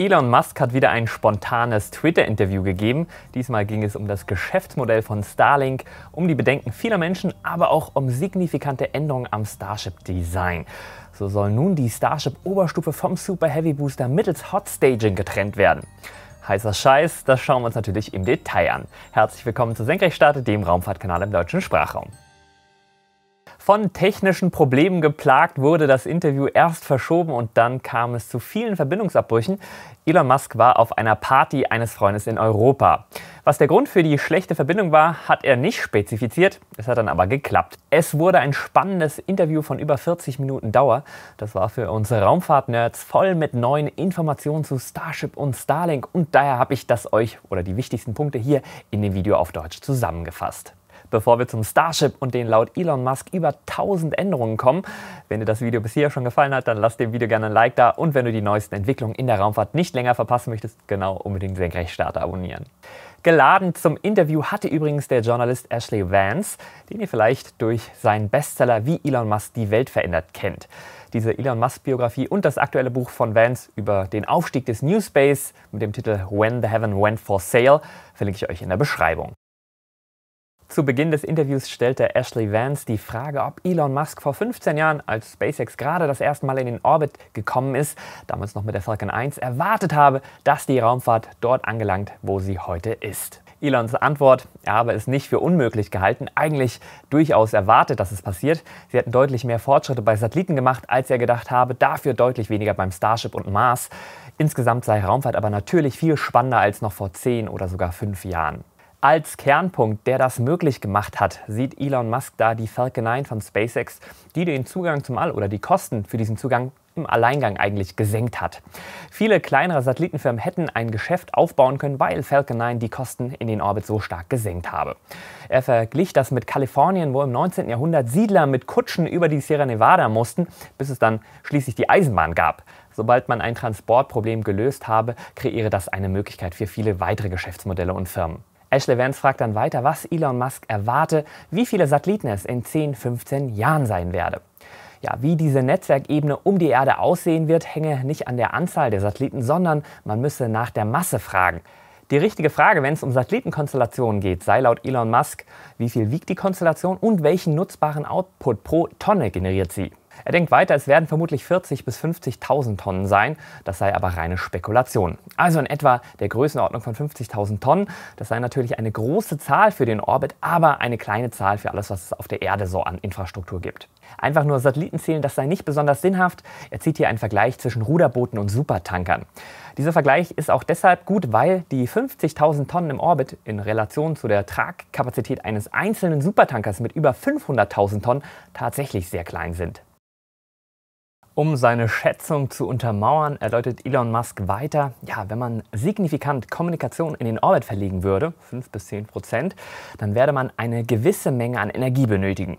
Elon Musk hat wieder ein spontanes Twitter-Interview gegeben. Diesmal ging es um das Geschäftsmodell von Starlink, um die Bedenken vieler Menschen, aber auch um signifikante Änderungen am Starship-Design. So soll nun die Starship-Oberstufe vom Super Heavy Booster mittels Hot Staging getrennt werden. Heißer Scheiß, das schauen wir uns natürlich im Detail an. Herzlich willkommen zu Senkrechtstartet, dem Raumfahrtkanal im deutschen Sprachraum. Von technischen Problemen geplagt wurde das Interview erst verschoben und dann kam es zu vielen Verbindungsabbrüchen. Elon Musk war auf einer Party eines Freundes in Europa. Was der Grund für die schlechte Verbindung war, hat er nicht spezifiziert, es hat dann aber geklappt. Es wurde ein spannendes Interview von über 40 Minuten Dauer. Das war für uns Raumfahrt-Nerds voll mit neuen Informationen zu Starship und Starlink und daher habe ich das euch oder die wichtigsten Punkte hier in dem Video auf Deutsch zusammengefasst bevor wir zum Starship und den laut Elon Musk über 1000 Änderungen kommen. Wenn dir das Video bisher schon gefallen hat, dann lass dem Video gerne ein Like da und wenn du die neuesten Entwicklungen in der Raumfahrt nicht länger verpassen möchtest, genau unbedingt Senkrechtstarter abonnieren. Geladen zum Interview hatte übrigens der Journalist Ashley Vance, den ihr vielleicht durch seinen Bestseller Wie Elon Musk die Welt verändert kennt. Diese Elon Musk-Biografie und das aktuelle Buch von Vance über den Aufstieg des New Space mit dem Titel When the Heaven Went for Sale verlinke ich euch in der Beschreibung. Zu Beginn des Interviews stellte Ashley Vance die Frage, ob Elon Musk vor 15 Jahren, als SpaceX gerade das erste Mal in den Orbit gekommen ist, damals noch mit der Falcon 1, erwartet habe, dass die Raumfahrt dort angelangt, wo sie heute ist. Elons Antwort, er habe es nicht für unmöglich gehalten, eigentlich durchaus erwartet, dass es passiert. Sie hätten deutlich mehr Fortschritte bei Satelliten gemacht, als er gedacht habe, dafür deutlich weniger beim Starship und Mars. Insgesamt sei Raumfahrt aber natürlich viel spannender als noch vor 10 oder sogar 5 Jahren. Als Kernpunkt, der das möglich gemacht hat, sieht Elon Musk da die Falcon 9 von SpaceX, die den Zugang zum All oder die Kosten für diesen Zugang im Alleingang eigentlich gesenkt hat. Viele kleinere Satellitenfirmen hätten ein Geschäft aufbauen können, weil Falcon 9 die Kosten in den Orbit so stark gesenkt habe. Er verglich das mit Kalifornien, wo im 19. Jahrhundert Siedler mit Kutschen über die Sierra Nevada mussten, bis es dann schließlich die Eisenbahn gab. Sobald man ein Transportproblem gelöst habe, kreiere das eine Möglichkeit für viele weitere Geschäftsmodelle und Firmen. Ashley Vance fragt dann weiter, was Elon Musk erwarte, wie viele Satelliten es in 10, 15 Jahren sein werde. Ja, wie diese Netzwerkebene um die Erde aussehen wird, hänge nicht an der Anzahl der Satelliten, sondern man müsse nach der Masse fragen. Die richtige Frage, wenn es um Satellitenkonstellationen geht, sei laut Elon Musk, wie viel wiegt die Konstellation und welchen nutzbaren Output pro Tonne generiert sie? Er denkt weiter, es werden vermutlich 40.000 bis 50.000 Tonnen sein. Das sei aber reine Spekulation. Also in etwa der Größenordnung von 50.000 Tonnen. Das sei natürlich eine große Zahl für den Orbit, aber eine kleine Zahl für alles, was es auf der Erde so an Infrastruktur gibt. Einfach nur Satelliten zählen, das sei nicht besonders sinnhaft. Er zieht hier einen Vergleich zwischen Ruderbooten und Supertankern. Dieser Vergleich ist auch deshalb gut, weil die 50.000 Tonnen im Orbit in Relation zu der Tragkapazität eines einzelnen Supertankers mit über 500.000 Tonnen tatsächlich sehr klein sind. Um seine Schätzung zu untermauern, erläutert Elon Musk weiter, ja, wenn man signifikant Kommunikation in den Orbit verlegen würde, 5 bis 10 Prozent, dann werde man eine gewisse Menge an Energie benötigen.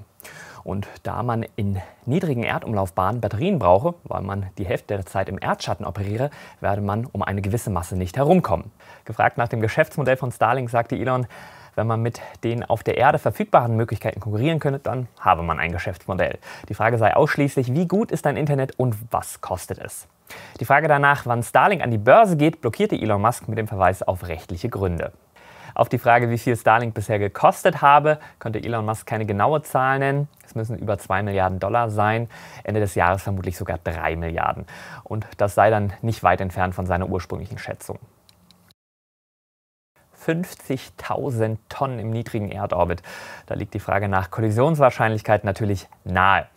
Und da man in niedrigen Erdumlaufbahnen Batterien brauche, weil man die Hälfte der Zeit im Erdschatten operiere, werde man um eine gewisse Masse nicht herumkommen. Gefragt nach dem Geschäftsmodell von Starlink sagte Elon, wenn man mit den auf der Erde verfügbaren Möglichkeiten konkurrieren könne, dann habe man ein Geschäftsmodell. Die Frage sei ausschließlich, wie gut ist dein Internet und was kostet es? Die Frage danach, wann Starlink an die Börse geht, blockierte Elon Musk mit dem Verweis auf rechtliche Gründe. Auf die Frage, wie viel Starlink bisher gekostet habe, konnte Elon Musk keine genaue Zahl nennen. Es müssen über 2 Milliarden Dollar sein, Ende des Jahres vermutlich sogar 3 Milliarden. Und das sei dann nicht weit entfernt von seiner ursprünglichen Schätzung. 50.000 Tonnen im niedrigen Erdorbit. Da liegt die Frage nach Kollisionswahrscheinlichkeit natürlich nahe.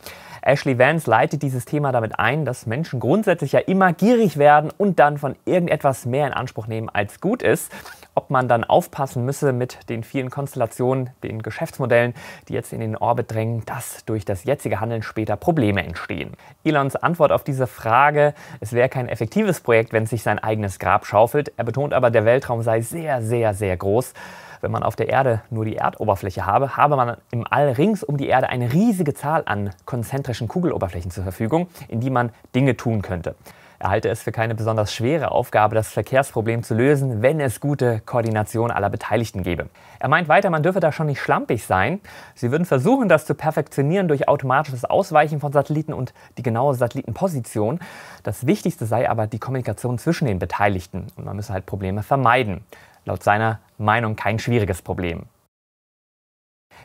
Ashley Vance leitet dieses Thema damit ein, dass Menschen grundsätzlich ja immer gierig werden und dann von irgendetwas mehr in Anspruch nehmen, als gut ist. Ob man dann aufpassen müsse mit den vielen Konstellationen, den Geschäftsmodellen, die jetzt in den Orbit drängen, dass durch das jetzige Handeln später Probleme entstehen. Elons Antwort auf diese Frage, es wäre kein effektives Projekt, wenn es sich sein eigenes Grab schaufelt. Er betont aber, der Weltraum sei sehr, sehr, sehr, groß. Wenn man auf der Erde nur die Erdoberfläche habe, habe man im All rings um die Erde eine riesige Zahl an konzentrischen Kugeloberflächen zur Verfügung, in die man Dinge tun könnte. Er halte es für keine besonders schwere Aufgabe, das Verkehrsproblem zu lösen, wenn es gute Koordination aller Beteiligten gäbe. Er meint weiter, man dürfe da schon nicht schlampig sein. Sie würden versuchen, das zu perfektionieren durch automatisches Ausweichen von Satelliten und die genaue Satellitenposition. Das Wichtigste sei aber die Kommunikation zwischen den Beteiligten und man müsse halt Probleme vermeiden laut seiner Meinung kein schwieriges Problem.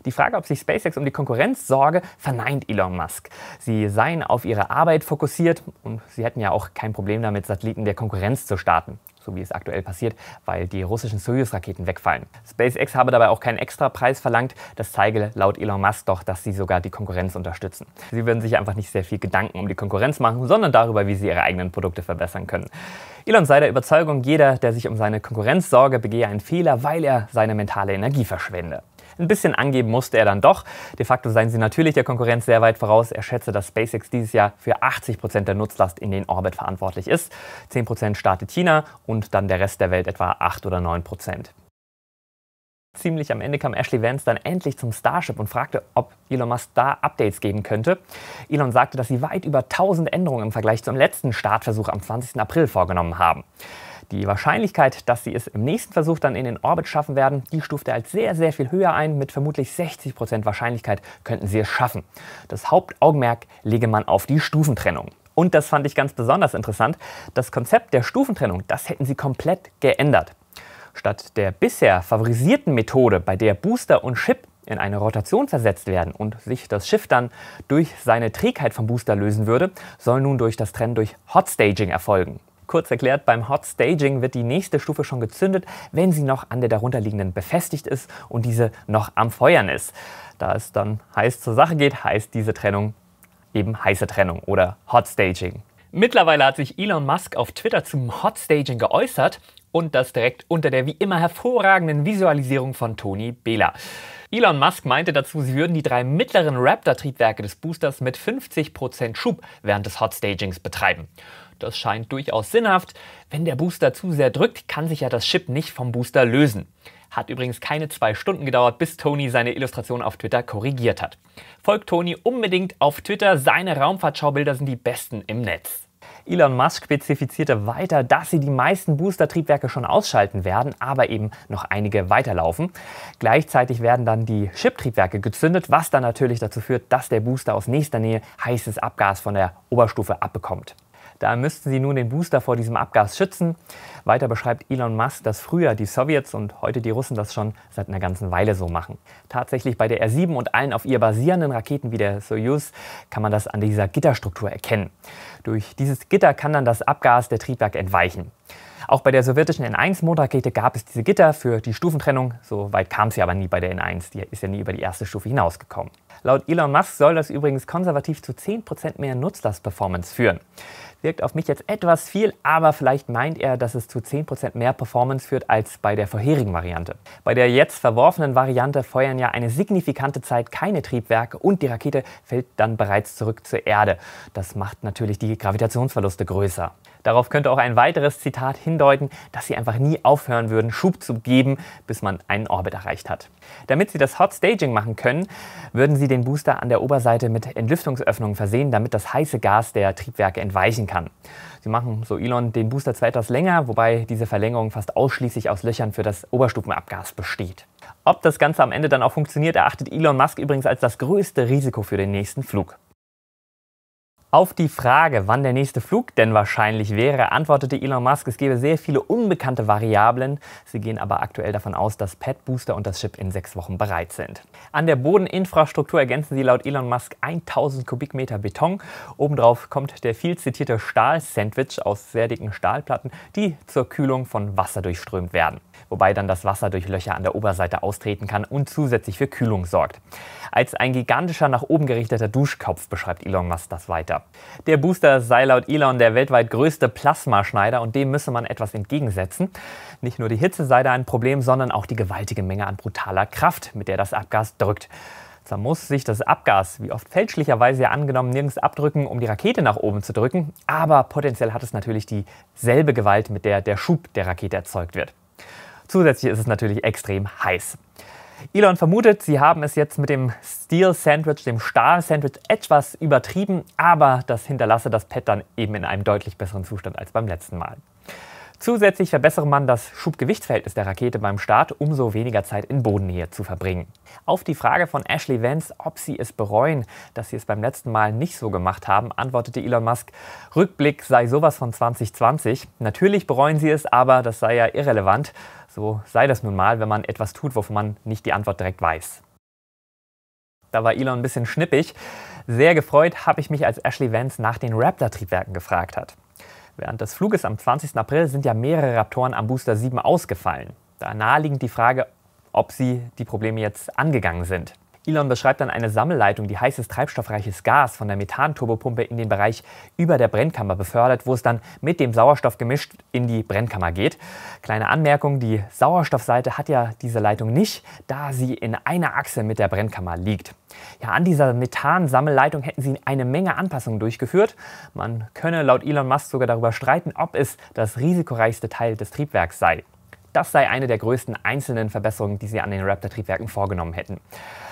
Die Frage, ob sich SpaceX um die Konkurrenz sorge, verneint Elon Musk. Sie seien auf ihre Arbeit fokussiert und sie hätten ja auch kein Problem damit, Satelliten der Konkurrenz zu starten so wie es aktuell passiert, weil die russischen Soyuz-Raketen wegfallen. SpaceX habe dabei auch keinen extra Preis verlangt, das zeige laut Elon Musk doch, dass sie sogar die Konkurrenz unterstützen. Sie würden sich einfach nicht sehr viel Gedanken um die Konkurrenz machen, sondern darüber, wie sie ihre eigenen Produkte verbessern können. Elon sei der Überzeugung, jeder, der sich um seine Konkurrenz sorge, begehe einen Fehler, weil er seine mentale Energie verschwende. Ein bisschen angeben musste er dann doch. De facto seien sie natürlich der Konkurrenz sehr weit voraus. Er schätze, dass SpaceX dieses Jahr für 80 Prozent der Nutzlast in den Orbit verantwortlich ist. 10 Prozent startet China und dann der Rest der Welt etwa 8 oder 9 Prozent. Ziemlich am Ende kam Ashley Vance dann endlich zum Starship und fragte, ob Elon Musk da Updates geben könnte. Elon sagte, dass sie weit über 1000 Änderungen im Vergleich zum letzten Startversuch am 20. April vorgenommen haben. Die Wahrscheinlichkeit, dass sie es im nächsten Versuch dann in den Orbit schaffen werden, die stuft er als sehr, sehr viel höher ein. Mit vermutlich 60% Prozent Wahrscheinlichkeit könnten sie es schaffen. Das Hauptaugenmerk lege man auf die Stufentrennung. Und das fand ich ganz besonders interessant. Das Konzept der Stufentrennung, das hätten sie komplett geändert. Statt der bisher favorisierten Methode, bei der Booster und Chip in eine Rotation versetzt werden und sich das Schiff dann durch seine Trägheit vom Booster lösen würde, soll nun durch das Trennen durch Hotstaging erfolgen. Kurz erklärt, beim Hot Staging wird die nächste Stufe schon gezündet, wenn sie noch an der darunterliegenden befestigt ist und diese noch am Feuern ist. Da es dann heiß zur Sache geht, heißt diese Trennung eben heiße Trennung oder Hot Staging. Mittlerweile hat sich Elon Musk auf Twitter zum Hot Staging geäußert und das direkt unter der wie immer hervorragenden Visualisierung von Tony Bela. Elon Musk meinte dazu, sie würden die drei mittleren Raptor-Triebwerke des Boosters mit 50% Schub während des Hot Stagings betreiben. Das scheint durchaus sinnhaft. Wenn der Booster zu sehr drückt, kann sich ja das Chip nicht vom Booster lösen. Hat übrigens keine zwei Stunden gedauert, bis Tony seine Illustration auf Twitter korrigiert hat. Folgt Tony unbedingt auf Twitter, seine Raumfahrtschaubilder sind die besten im Netz. Elon Musk spezifizierte weiter, dass sie die meisten Booster-Triebwerke schon ausschalten werden, aber eben noch einige weiterlaufen. Gleichzeitig werden dann die Chip-Triebwerke gezündet, was dann natürlich dazu führt, dass der Booster aus nächster Nähe heißes Abgas von der Oberstufe abbekommt. Da müssten sie nun den Booster vor diesem Abgas schützen. Weiter beschreibt Elon Musk, dass früher die Sowjets und heute die Russen das schon seit einer ganzen Weile so machen. Tatsächlich bei der R7 und allen auf ihr basierenden Raketen wie der Soyuz kann man das an dieser Gitterstruktur erkennen. Durch dieses Gitter kann dann das Abgas der Triebwerk entweichen. Auch bei der sowjetischen N1-Motorrakete gab es diese Gitter für die Stufentrennung. So weit kam sie aber nie bei der N1. Die ist ja nie über die erste Stufe hinausgekommen. Laut Elon Musk soll das übrigens konservativ zu 10% mehr Nutzlastperformance führen. Wirkt auf mich jetzt etwas viel, aber vielleicht meint er, dass es zu 10% mehr Performance führt als bei der vorherigen Variante. Bei der jetzt verworfenen Variante feuern ja eine signifikante Zeit keine Triebwerke und die Rakete fällt dann bereits zurück zur Erde. Das macht natürlich die Gravitationsverluste größer. Darauf könnte auch ein weiteres Zitat hindeuten, dass sie einfach nie aufhören würden, Schub zu geben, bis man einen Orbit erreicht hat. Damit sie das Hot Staging machen können, würden sie den Booster an der Oberseite mit Entlüftungsöffnungen versehen, damit das heiße Gas der Triebwerke entweichen kann. Sie machen, so Elon, den Booster zwar etwas länger, wobei diese Verlängerung fast ausschließlich aus Löchern für das Oberstufenabgas besteht. Ob das Ganze am Ende dann auch funktioniert, erachtet Elon Musk übrigens als das größte Risiko für den nächsten Flug. Auf die Frage, wann der nächste Flug denn wahrscheinlich wäre, antwortete Elon Musk, es gebe sehr viele unbekannte Variablen. Sie gehen aber aktuell davon aus, dass Pet Booster und das Chip in sechs Wochen bereit sind. An der Bodeninfrastruktur ergänzen sie laut Elon Musk 1000 Kubikmeter Beton. Obendrauf kommt der viel zitierte Stahl-Sandwich aus sehr dicken Stahlplatten, die zur Kühlung von Wasser durchströmt werden wobei dann das Wasser durch Löcher an der Oberseite austreten kann und zusätzlich für Kühlung sorgt. Als ein gigantischer nach oben gerichteter Duschkopf beschreibt Elon Musk das weiter. Der Booster sei laut Elon der weltweit größte Plasmaschneider und dem müsse man etwas entgegensetzen. Nicht nur die Hitze sei da ein Problem, sondern auch die gewaltige Menge an brutaler Kraft, mit der das Abgas drückt. Da muss sich das Abgas, wie oft fälschlicherweise ja angenommen, nirgends abdrücken, um die Rakete nach oben zu drücken. Aber potenziell hat es natürlich dieselbe Gewalt, mit der der Schub der Rakete erzeugt wird. Zusätzlich ist es natürlich extrem heiß. Elon vermutet, sie haben es jetzt mit dem Steel Sandwich, dem Stahl Sandwich, etwas übertrieben, aber das hinterlasse das Pad dann eben in einem deutlich besseren Zustand als beim letzten Mal. Zusätzlich verbessere man das Schubgewichtsverhältnis der Rakete beim Start, um so weniger Zeit in Bodennähe zu verbringen. Auf die Frage von Ashley Vance, ob sie es bereuen, dass sie es beim letzten Mal nicht so gemacht haben, antwortete Elon Musk, Rückblick sei sowas von 2020. Natürlich bereuen sie es, aber das sei ja irrelevant. So sei das nun mal, wenn man etwas tut, wovon man nicht die Antwort direkt weiß. Da war Elon ein bisschen schnippig. Sehr gefreut habe ich mich, als Ashley Vance nach den Raptor-Triebwerken gefragt hat. Während des Fluges am 20. April sind ja mehrere Raptoren am Booster 7 ausgefallen. Da naheliegend die Frage, ob sie die Probleme jetzt angegangen sind. Elon beschreibt dann eine Sammelleitung, die heißes treibstoffreiches Gas von der Methanturbopumpe in den Bereich über der Brennkammer befördert, wo es dann mit dem Sauerstoff gemischt in die Brennkammer geht. Kleine Anmerkung, die Sauerstoffseite hat ja diese Leitung nicht, da sie in einer Achse mit der Brennkammer liegt. Ja, an dieser Methansammelleitung hätten sie eine Menge Anpassungen durchgeführt. Man könne laut Elon Musk sogar darüber streiten, ob es das risikoreichste Teil des Triebwerks sei. Das sei eine der größten einzelnen Verbesserungen, die sie an den Raptor-Triebwerken vorgenommen hätten.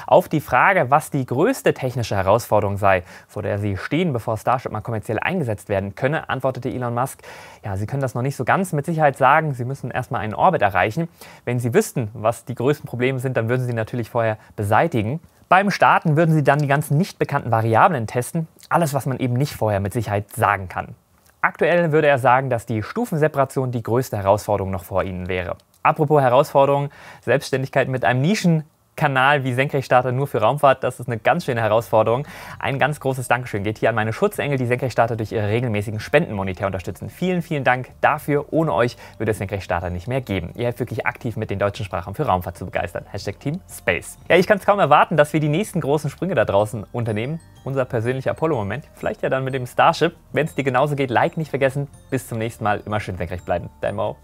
Auf die Frage, was die größte technische Herausforderung sei, vor der sie stehen, bevor Starship mal kommerziell eingesetzt werden könne, antwortete Elon Musk, ja, sie können das noch nicht so ganz mit Sicherheit sagen, sie müssen erstmal einen Orbit erreichen. Wenn sie wüssten, was die größten Probleme sind, dann würden sie natürlich vorher beseitigen. Beim Starten würden sie dann die ganzen nicht bekannten Variablen testen, alles, was man eben nicht vorher mit Sicherheit sagen kann. Aktuell würde er sagen, dass die Stufenseparation die größte Herausforderung noch vor ihnen wäre. Apropos Herausforderung, Selbstständigkeit mit einem Nischen Kanal wie Senkrechtstarter nur für Raumfahrt. Das ist eine ganz schöne Herausforderung. Ein ganz großes Dankeschön geht hier an meine Schutzengel, die Senkrechtstarter durch ihre regelmäßigen Spenden monetär unterstützen. Vielen, vielen Dank dafür. Ohne euch würde es Senkrechtstarter nicht mehr geben. Ihr helft wirklich aktiv mit den deutschen Sprachen für Raumfahrt zu begeistern. Hashtag Team Space. Ja, ich kann es kaum erwarten, dass wir die nächsten großen Sprünge da draußen unternehmen. Unser persönlicher Apollo-Moment. Vielleicht ja dann mit dem Starship. Wenn es dir genauso geht, Like nicht vergessen. Bis zum nächsten Mal. Immer schön senkrecht bleiben. Dein Mo.